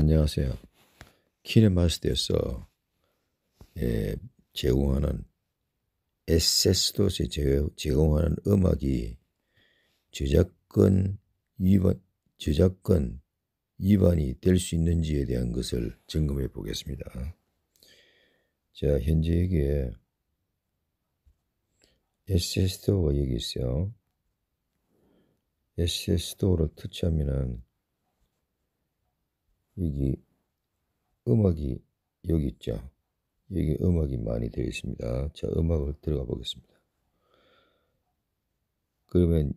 안녕하세요. 키네마스터에서 예, 제공하는 에세도스 제공하는 음악이 저작권 위반 저작권 위반이 될 수 있는지에 대한 것을 점검해 보겠습니다. 자, 현재 여기에 SS 스가 여기 있어요. SS 스토 터치하면은 여기 음악이 여기 있죠. 여기 음악이 많이 되어 있습니다. 자, 음악을 들어가 보겠습니다. 그러면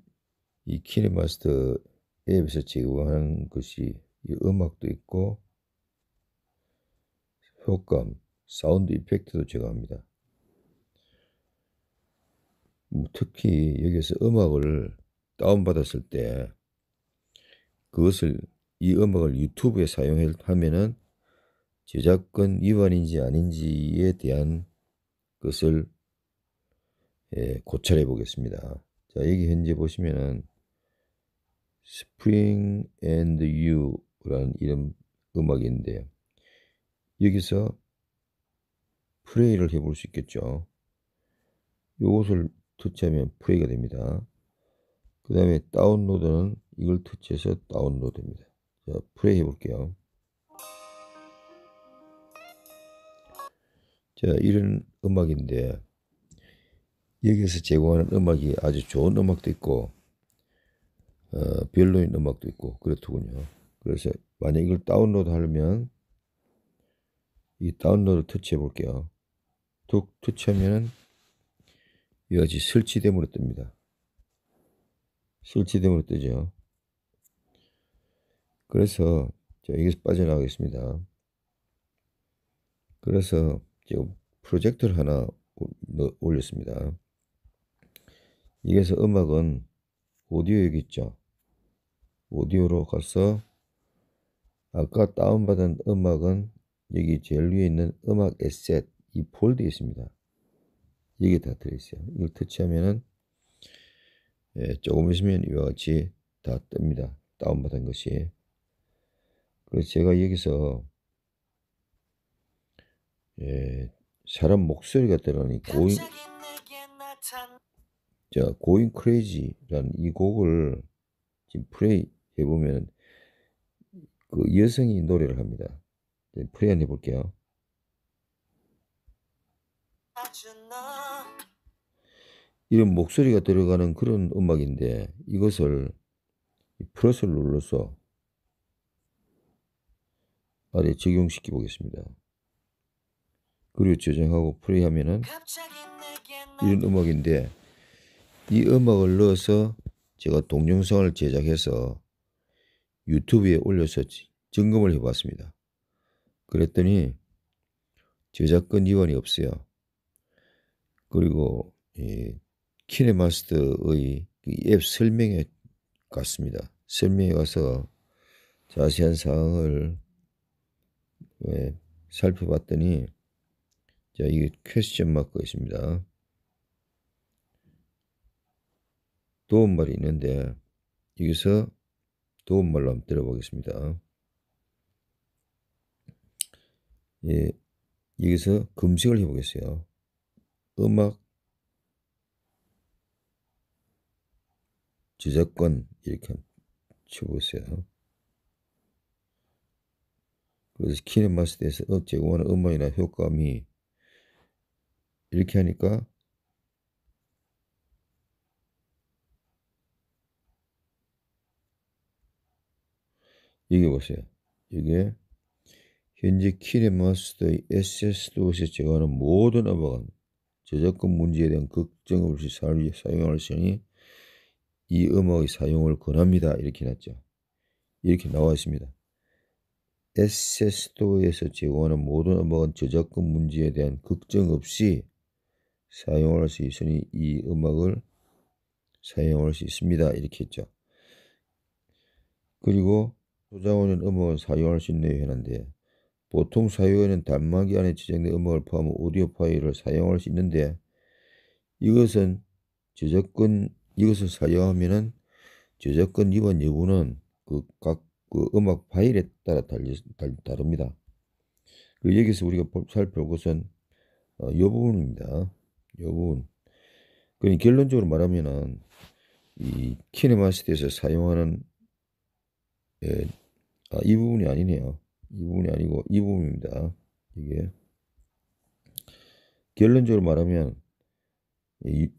이 키네마스터 앱에서 제공하는 것이 이 음악도 있고 효과음, 사운드 이펙트도 제공합니다. 뭐 특히 여기서 음악을 다운받았을 때 그것을 이 음악을 유튜브에 사용하면은 저작권 위반인지 아닌지에 대한 것을 예, 고찰해 보겠습니다. 자, 여기 현재 보시면은 Spring and You라는 이름 음악인데 여기서 플레이를 해 볼 수 있겠죠. 이것을 터치하면 플레이가 됩니다. 그 다음에 다운로드는 이걸 터치해서 다운로드입니다. 자, 플레이 해볼게요. 자, 이런 음악인데, 여기에서 제공하는 음악이 아주 좋은 음악도 있고, 어, 별로인 음악도 있고, 그렇더군요. 그래서 만약 이걸 다운로드 하려면, 이 다운로드 터치해 볼게요. 툭 터치하면은, 이같이 설치됨으로 뜹니다. 설치됨으로 뜨죠. 그래서 여기서 빠져나가겠습니다. 그래서 지금 프로젝트를 하나 올렸습니다. 여기서 음악은 오디오 여기 있죠. 오디오로 가서 아까 다운받은 음악은 여기 제일 위에 있는 음악 에셋 이 폴드에 있습니다. 여기 다 들어있어요. 이걸 터치하면은 예, 조금 있으면 이와 같이 다 뜹니다. 다운받은 것이. 그래서 제가 여기서 예, 사람 목소리 가들어니 고인 자 고인 크레이지라는 이 곡을 지금 플레이 해보면 그 여성이 노래를 합니다. 플레이 네, 한번 해볼게요. 이런 목소리가 들어가는 그런 음악인데 이것을 플러스를 눌러서 아래 적용시켜 보겠습니다. 그리고 저장하고 플레이하면은 이런 음악인데 이 음악을 넣어서 제가 동영상을 제작해서 유튜브에 올려서 점검을 해봤습니다. 그랬더니 저작권 위반이 없어요. 그리고 이 키네마스터의 그 앱 설명에 갔습니다. 설명에 가서 자세한 사항을 예, 살펴봤더니 자 이게 퀘스천 마크 있습니다. 도움말이 있는데 여기서 도움말로 한번 들어보겠습니다. 예, 여기서 검색을 해보겠어요. 음악 저작권 이렇게 쳐보세요. 그래서 키네마스에서 억제 원의 음원이나 효과미 이렇게 하니까 여기 보세요. 이게 현재 키네마스터의 SS 도시에 제거하는 모든 업어감 저작권 문제에 대한 걱정 없이 사용할 시니 이 음악의 사용을 권합니다. 이렇게 났죠. 이렇게 나와 있습니다. s s 도에서 제공하는 모든 음악은 저작권 문제에 대한 걱정 없이 사용할 수 있으니 이 음악을 사용할 수 있습니다. 이렇게 했죠. 그리고 소장원은 음악을 사용할 수있네요했는데 보통 사유에는 단막이 안에 지정된 음악을 포함한 오디오 파일을 사용할 수 있는데 이것은 저작권 이것을 사용하면은 저작권 위반 여부는 그각 그 음악 파일에 따라 달리, 달, 릅니다 그리고 여기서 우리가 살펴볼 것은 어, 부분입니다. 이 부분. 그럼 결론적으로 말하면은 이 키네마스터에서 사용하는 예, 아, 이 부분이 아니네요. 이 부분이 아니고 이 부분입니다. 이게 결론적으로 말하면 이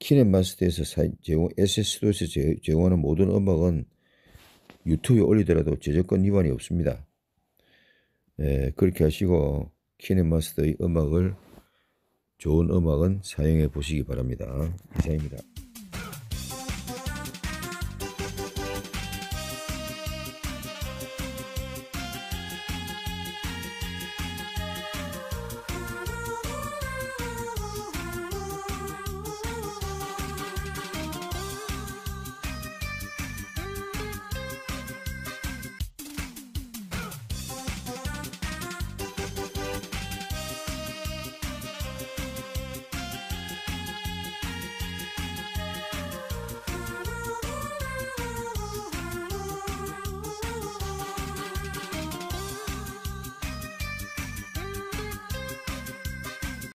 키넷마스터에서 제공 SS도에서 제공하는 모든 음악은 유튜브에 올리더라도 저작권 위반이 없습니다. 예, 그렇게 하시고 키네마스터의 음악을 좋은 음악은 사용해 보시기 바랍니다. 이상입니다.